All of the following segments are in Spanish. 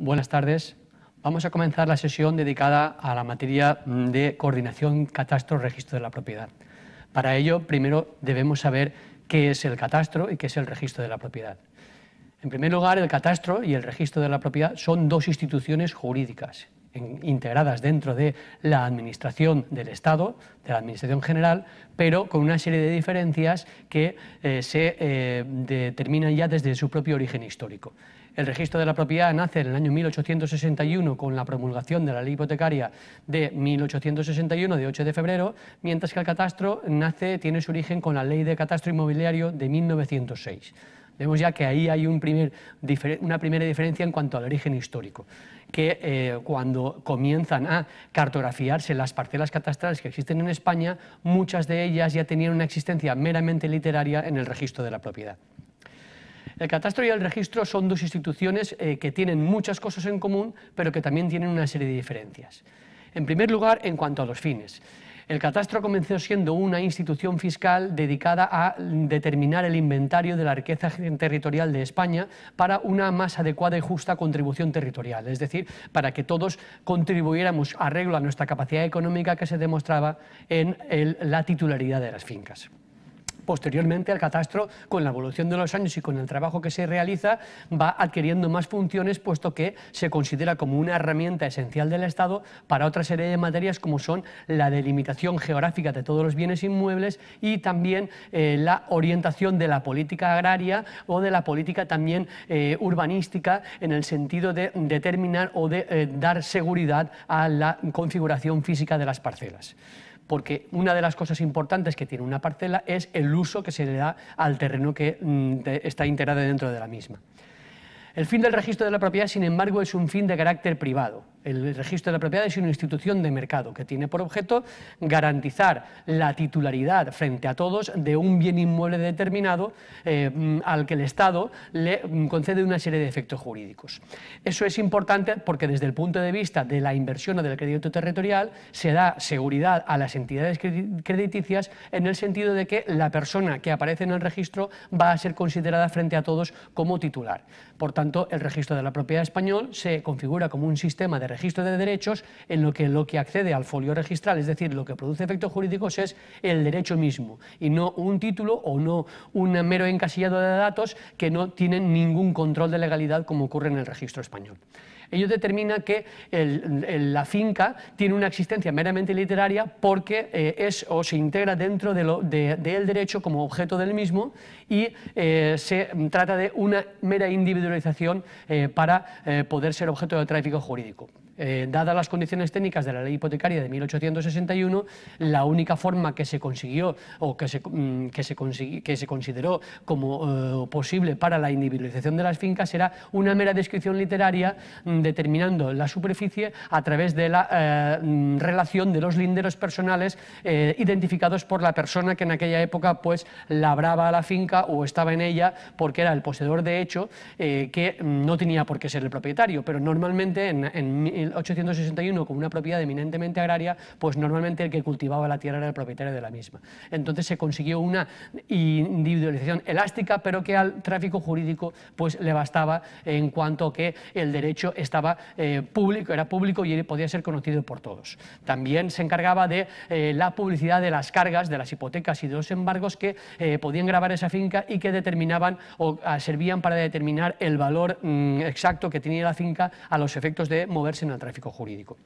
buenas tardes. Vamos a comenzar la sesión dedicada a la materia mm, de coordinación catastro-registro de la propiedad. Para ello, primero debemos saber qué es el catastro y qué es el registro de la propiedad. En primer lugar, el catastro y el registro de la propiedad son dos instituciones jurídicas integradas dentro de la Administración del Estado, de la Administración General, pero con una serie de diferencias que eh, se eh, determinan ya desde su propio origen histórico. El registro de la propiedad nace en el año 1861 con la promulgación de la ley hipotecaria de 1861 de 8 de febrero, mientras que el catastro nace, tiene su origen con la ley de catastro inmobiliario de 1906. Vemos ya que ahí hay una primera diferencia en cuanto al origen histórico, que eh, cuando comienzan a cartografiarse las parcelas catastrales que existen en España, muchas de ellas ya tenían una existencia meramente literaria en el registro de la propiedad. El catastro y el registro son dos instituciones eh, que tienen muchas cosas en común, pero que también tienen una serie de diferencias. En primer lugar, en cuanto a los fines. El catastro comenzó siendo una institución fiscal dedicada a determinar el inventario de la riqueza territorial de España para una más adecuada y justa contribución territorial, es decir, para que todos contribuyéramos arreglo a nuestra capacidad económica que se demostraba en la titularidad de las fincas posteriormente al catastro, con la evolución de los años y con el trabajo que se realiza, va adquiriendo más funciones, puesto que se considera como una herramienta esencial del Estado para otra serie de materias como son la delimitación geográfica de todos los bienes inmuebles y también eh, la orientación de la política agraria o de la política también eh, urbanística en el sentido de determinar o de eh, dar seguridad a la configuración física de las parcelas porque una de las cosas importantes que tiene una parcela es el uso que se le da al terreno que mm, está integrado dentro de la misma. El fin del registro de la propiedad, sin embargo, es un fin de carácter privado. El registro de la propiedad es una institución de mercado que tiene por objeto garantizar la titularidad frente a todos de un bien inmueble determinado eh, mm, al que el Estado le mm, concede una serie de efectos jurídicos. Eso es importante porque desde el punto de vista de la inversión o del crédito territorial se da seguridad a las entidades crediticias en el sentido de que la persona que aparece en el registro va a ser considerada frente a todos como titular. Por tanto, el registro de la propiedad español se configura como un sistema de registro de derechos, en lo que lo que accede al folio registral, es decir, lo que produce efectos jurídicos es el derecho mismo y no un título o no un mero encasillado de datos que no tienen ningún control de legalidad como ocurre en el registro español. Ellos determina que la finca tiene una existencia meramente literaria porque eh, es o se integra dentro del derecho como objeto del mismo y eh, se trata de una mera individualización eh, para poder ser objeto de tráfico jurídico. Eh, dadas las condiciones técnicas de la ley hipotecaria de 1861, la única forma que se consiguió o que se, mm, que se, que se consideró como eh, posible para la individualización de las fincas era una mera descripción literaria mm, determinando la superficie a través de la eh, mm, relación de los linderos personales identificados por la persona que en aquella época pues labraba la finca o estaba en ella porque era el poseedor de hecho que no tenía por qué ser el propietario, pero normalmente 861 como una propiedad eminentemente agraria, pues normalmente el que cultivaba la tierra era el propietario de la misma. Entonces se consiguió una individualización elástica, pero que al tráfico jurídico pues le bastaba en cuanto que el derecho estaba eh, público, era público y podía ser conocido por todos. También se encargaba de eh, la publicidad de las cargas, de las hipotecas y de los embargos que eh, podían grabar esa finca y que determinaban o ah, servían para determinar el valor mm, exacto que tenía la finca a los efectos de moverse en al tráfico jurídico.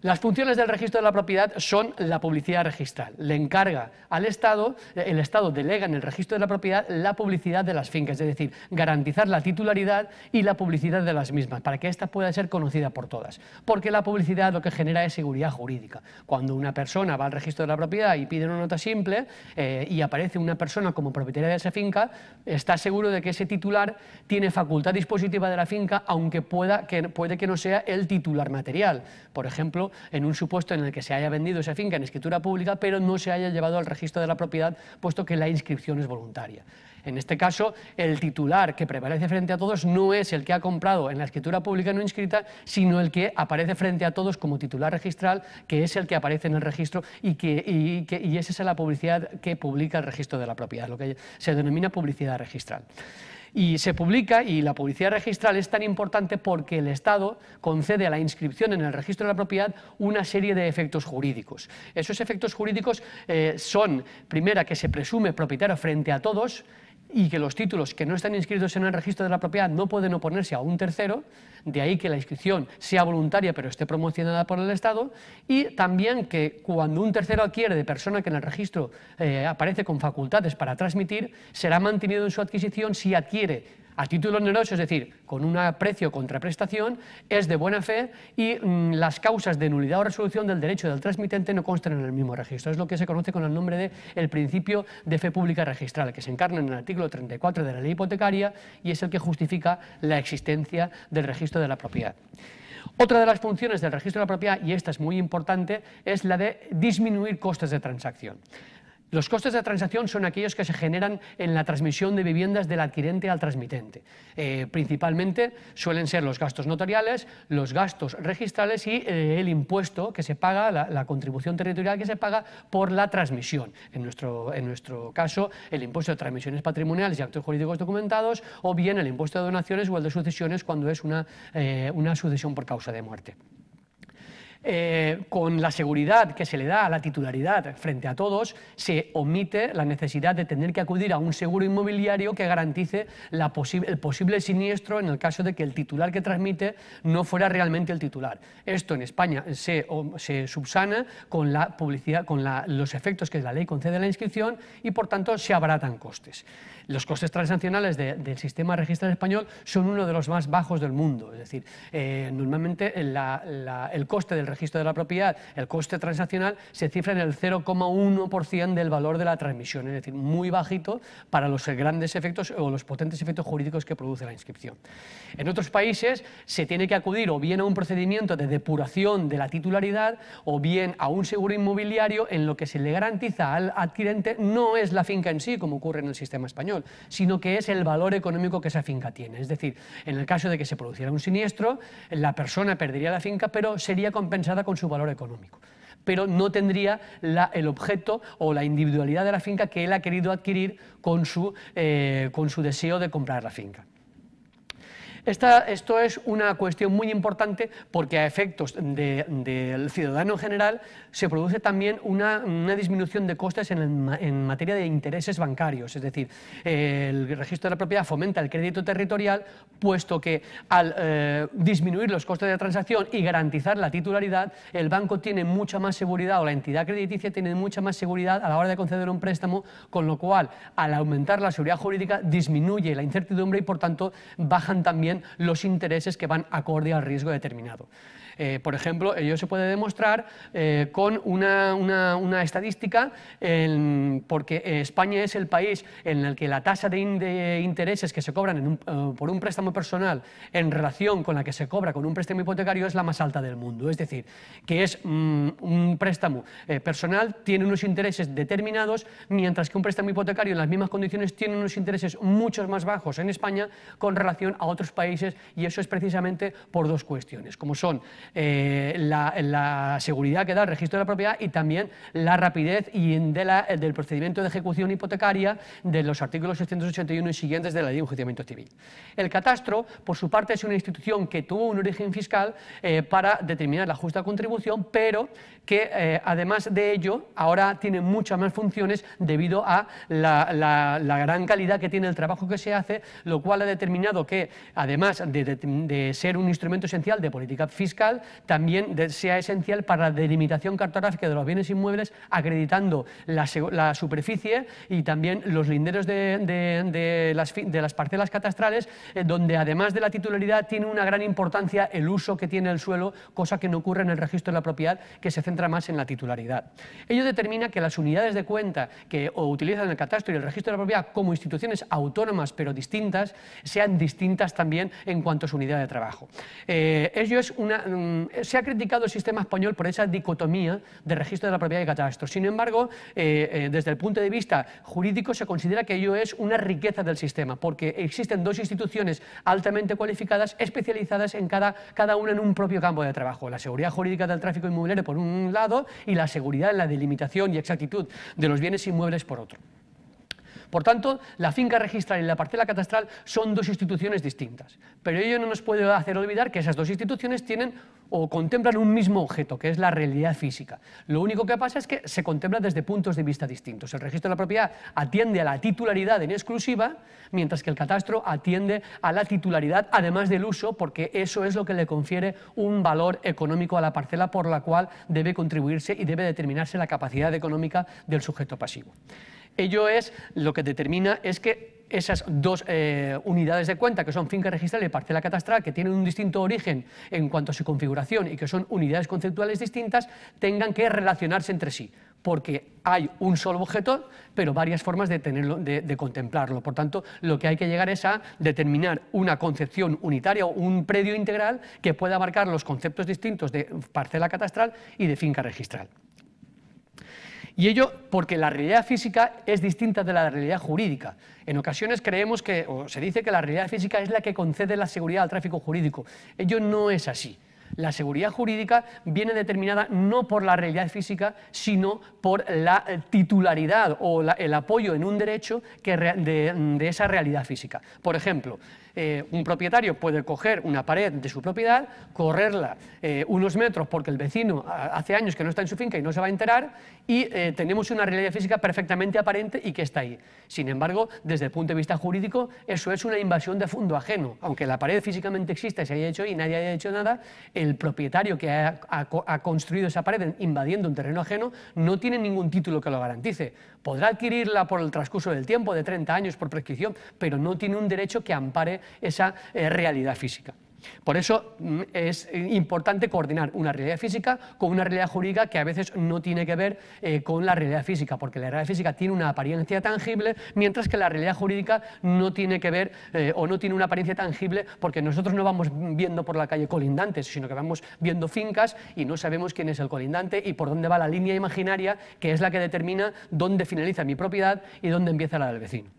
Las funciones del registro de la propiedad son la publicidad registral. Le encarga al Estado, eh, el Estado delega en el registro de la propiedad la publicidad de las fincas, es decir, garantizar la titularidad y la publicidad de las mismas, para que ésta pueda ser conocida por todas. Porque la publicidad lo que genera es seguridad jurídica. Cuando una persona va al registro de la propiedad y pide una nota simple eh, y aparece una persona como propietaria de esa finca, está seguro de que ese titular tiene facultad dispositiva de la finca, aunque pueda que, puede que no sea el titular material. Por ejemplo, en un supuesto en el que se haya vendido esa finca en escritura pública, pero no se haya llevado al registro de la propiedad, puesto que la inscripción es voluntaria. En este caso, el titular que prevalece frente a todos no es el que ha comprado en la escritura pública no inscrita, sino el que aparece frente a todos como titular registral, que es el que aparece en el registro y, que, y esa es la publicidad que publica el registro de la propiedad, lo que se denomina publicidad registral. Y se publica y la publicidad registral es tan importante porque el Estado concede a la inscripción en el registro de la propiedad una serie de efectos jurídicos. Esos efectos jurídicos eh, son, primera, que se presume propietario frente a todos, y que los títulos que no están inscritos en el registro de la propiedad no pueden oponerse a un tercero, de ahí que la inscripción sea voluntaria pero esté promocionada por el Estado, y también que cuando un tercero adquiere de persona que en el registro eh, aparece con facultades para transmitir, será mantenido en su adquisición si adquiere a título oneroso, es decir, con un precio contraprestación, es de buena fe y mm, las causas de nulidad o resolución del derecho del transmitente no constan en el mismo registro. Es lo que se conoce con el nombre de el principio de fe pública registral, que se encarna en el artículo 34 de la ley hipotecaria y es el que justifica la existencia del registro de la propiedad. Otra de las funciones del registro de la propiedad, y esta es muy importante, es la de disminuir costes de transacción. Los costes de transacción son aquellos que se generan en la transmisión de viviendas del adquirente al transmitente. Eh, principalmente suelen ser los gastos notariales, los gastos registrales y eh, el impuesto que se paga, la, contribución territorial que se paga por la transmisión. En nuestro, caso, el impuesto de transmisiones patrimoniales y actos jurídicos documentados, o bien el impuesto de donaciones o el de sucesiones cuando es una eh, sucesión por causa de muerte. Eh, con la seguridad que se le da a la titularidad frente a todos, se omite la necesidad de tener que acudir a un seguro inmobiliario que garantice la el posible siniestro en el caso de que el titular que transmite no fuera realmente el titular. Esto en España se, subsana con, la publicidad, con los efectos que la ley concede a la inscripción y, por tanto, se abaratan costes. Los costes transaccionales del sistema registral español son uno de los más bajos del mundo. Es decir, eh, normalmente el coste del registro registro de la propiedad, el coste transaccional se cifra en el 0,1% del valor de la transmisión, es decir, muy bajito para los grandes efectos o los potentes efectos jurídicos que produce la inscripción. En otros países se tiene que acudir o bien a un procedimiento de depuración de la titularidad o bien a un seguro inmobiliario en lo que se le garantiza al adquirente no es la finca en sí, como ocurre en el sistema español, sino que es el valor económico que esa finca tiene. Es decir, en el caso de que se produciera un siniestro, la persona perdería la finca, pero sería compensada con su valor económico pero no tendría el objeto o la individualidad de la finca que él ha querido adquirir con su, eh, con su deseo de comprar la finca esto es una cuestión muy importante porque a efectos del ciudadano en general se produce también una, disminución de costes en, materia de intereses bancarios. Es decir, el registro de la propiedad fomenta el crédito territorial, puesto que al eh, disminuir los costes de transacción y garantizar la titularidad, el banco tiene mucha más seguridad o la entidad crediticia tiene mucha más seguridad a la hora de conceder un préstamo, con lo cual al aumentar la seguridad jurídica disminuye la incertidumbre y por tanto bajan también los intereses que van acorde al riesgo determinado. Eh, por ejemplo, ello se puede demostrar eh, con una, estadística, porque eh, España es el país en el que la tasa de, intereses que se cobran por un préstamo personal en relación con la que se cobra con un préstamo hipotecario es la más alta del mundo. Es decir, que es mm, un préstamo personal, tiene unos intereses determinados, mientras que un préstamo hipotecario en las mismas condiciones tiene unos intereses mucho más bajos en España con relación a otros países y eso es precisamente por dos cuestiones, como son eh, la, seguridad que da el registro de la propiedad y también la rapidez y eh, del procedimiento de ejecución hipotecaria de los artículos 681 y siguientes de la ley de enjuiciamiento civil. El catastro, por su parte, es una institución que tuvo un origen fiscal eh, para determinar la justa contribución, pero que además de ello ahora tiene muchas más funciones debido a la, gran calidad que tiene el trabajo que se hace, lo cual ha determinado que además de ser un instrumento esencial de política fiscal, también sea esencial para la delimitación cartográfica de los bienes inmuebles, acreditando la, superficie y también los linderos de, las, parcelas catastrales, eh, donde además de la titularidad tiene una gran importancia el uso que tiene el suelo, cosa que no ocurre en el registro de la propiedad, que se centra más en la titularidad. Ello determina que las unidades de cuenta que utilizan el catastro y el registro de la propiedad como instituciones autónomas pero distintas, sean distintas también en cuanto a su unidad de trabajo. Eh, ello es una, se ha criticado el sistema español por esa dicotomía de registro de la propiedad y catastro. Sin embargo, eh, eh, desde el punto de vista jurídico se considera que ello es una riqueza del sistema, porque existen dos instituciones altamente cualificadas, especializadas en cada, cada una en un propio campo de trabajo. La seguridad jurídica del tráfico inmobiliario por un lado y la seguridad en la delimitación y exactitud de los bienes inmuebles por otro. Por tanto, la finca registral y la parcela catastral son dos instituciones distintas, pero ello no nos puede hacer olvidar que esas dos instituciones tienen o contemplan un mismo objeto, que es la realidad física. Lo único que pasa es que se contempla desde puntos de vista distintos. El registro de la propiedad atiende a la titularidad en exclusiva, mientras que el catastro atiende a la titularidad, además del uso, porque eso es lo que le confiere un valor económico a la parcela por la cual debe contribuirse y debe determinarse la capacidad económica del sujeto pasivo. Ello es lo que determina es que esas dos eh, unidades de cuenta, que son finca registral y parcela catastral, que tienen un distinto origen en cuanto a su configuración y que son unidades conceptuales distintas, tengan que relacionarse entre sí, porque hay un solo objeto, pero varias formas de, tenerlo, de contemplarlo. Por tanto, lo que hay que llegar es a determinar una concepción unitaria o un predio integral que pueda abarcar los conceptos distintos de parcela catastral y de finca registral. Y ello porque la realidad física es distinta de la realidad jurídica. En ocasiones creemos que, o se dice que la realidad física es la que concede la seguridad al tráfico jurídico. Ello no es así. La seguridad jurídica viene determinada no por la realidad física, sino por la titularidad o el apoyo en un derecho que de, de esa realidad física. Por ejemplo, eh, un propietario puede coger una pared de su propiedad, correrla eh, unos metros porque el vecino hace años que no está en su finca y no se va a enterar y eh, tenemos una realidad física perfectamente aparente y que está ahí. Sin embargo, desde el punto de vista jurídico, eso es una invasión de fondo ajeno. Aunque la pared físicamente exista y se haya hecho y nadie haya hecho nada, el propietario que ha, ha construido esa pared invadiendo un terreno ajeno no tiene ningún título que lo garantice. Podrá adquirirla por el transcurso del tiempo, de 30 años por prescripción, pero no tiene un derecho que ampare esa eh, realidad física. Por eso mm, es importante coordinar una realidad física con una realidad jurídica que a veces no tiene que ver eh, con la realidad física, porque la realidad física tiene una apariencia tangible, mientras que la realidad jurídica no tiene que ver eh, o no tiene una apariencia tangible, porque nosotros no vamos viendo por la calle colindantes, sino que vamos viendo fincas y no sabemos quién es el colindante y por dónde va la línea imaginaria, que es la que determina dónde finaliza mi propiedad y dónde empieza la del vecino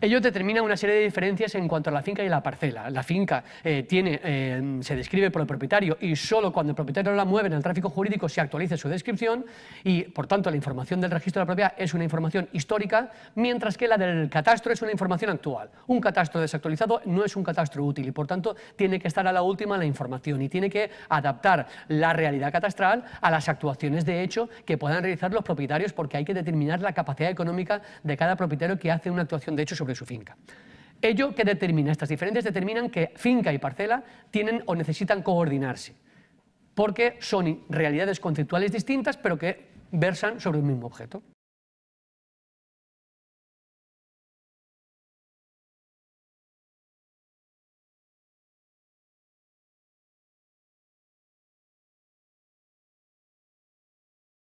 ellos determinan una serie de diferencias en cuanto a la finca y la parcela. La finca eh, tiene, eh, se describe por el propietario y solo cuando el propietario la mueve en el tráfico jurídico se actualiza su descripción y, por tanto, la información del registro de la propiedad es una información histórica, mientras que la del catastro es una información actual. Un catastro desactualizado no es un catastro útil y, por tanto, tiene que estar a la última la información y tiene que adaptar la realidad catastral a las actuaciones de hecho que puedan realizar los propietarios porque hay que determinar la capacidad económica de cada propietario que hace una actuación de hecho sobre sobre su finca. ¿Ello que determina? Estas diferencias determinan que finca y parcela tienen o necesitan coordinarse, porque son realidades conceptuales distintas, pero que versan sobre un mismo objeto.